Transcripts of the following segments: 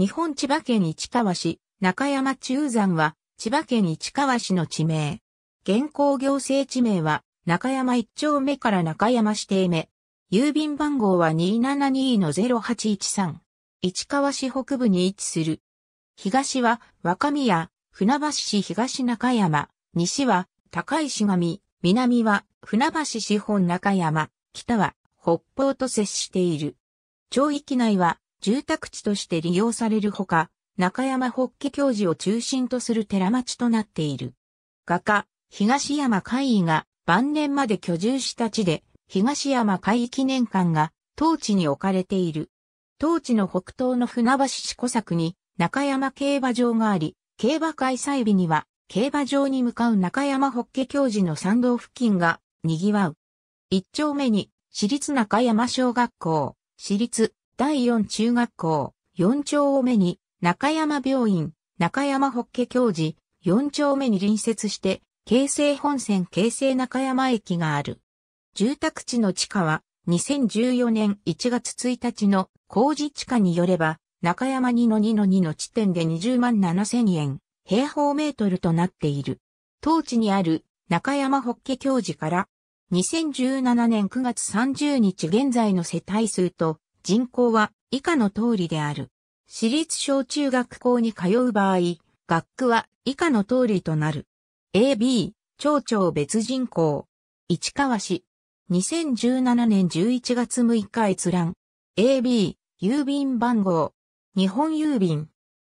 日本千葉県市川市、中山中山は、千葉県市川市の地名。現行行政地名は、中山一丁目から中山指定目。郵便番号は272-0813。市川市北部に位置する。東は若宮、船橋市東中山、西は高石上、南は船橋市本中山、北は北方と接している。町域内は住宅地として利用されるほか、中山北家教授を中心とする寺町となっている。画家、東山海医が晩年まで居住した地で、東山海記念館が当地に置かれている。当地の北東の船橋市小作に中山競馬場があり、競馬開催日には競馬場に向かう中山北家教授の参道付近が賑わう。一丁目に私立中山小学校、私立第4中学校、4丁目に中山病院、中山ホッケ教授、4丁目に隣接して、京成本線京成中山駅がある。住宅地の地下は、2014年1月1日の工事地下によれば、中山2の2の2の地点で20万7千円、平方メートルとなっている。当地にある中山ホッケ教授から、2017年9月30日現在の世帯数と人口は以下の通りである。私立小中学校に通う場合、学区は以下の通りとなる。AB、町長別人口。市川市。2017年11月6日閲覧。AB、郵便番号。日本郵便。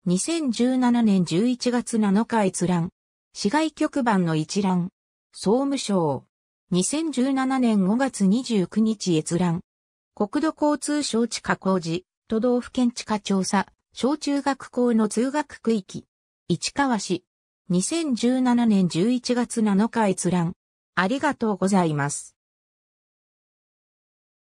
2017年11月7日閲覧。市外局番の一覧。総務省。2017年5月29日閲覧。国土交通省地下工事、都道府県地下調査、小中学校の通学区域。市川市。2017年11月7日閲覧。ありがとうございます。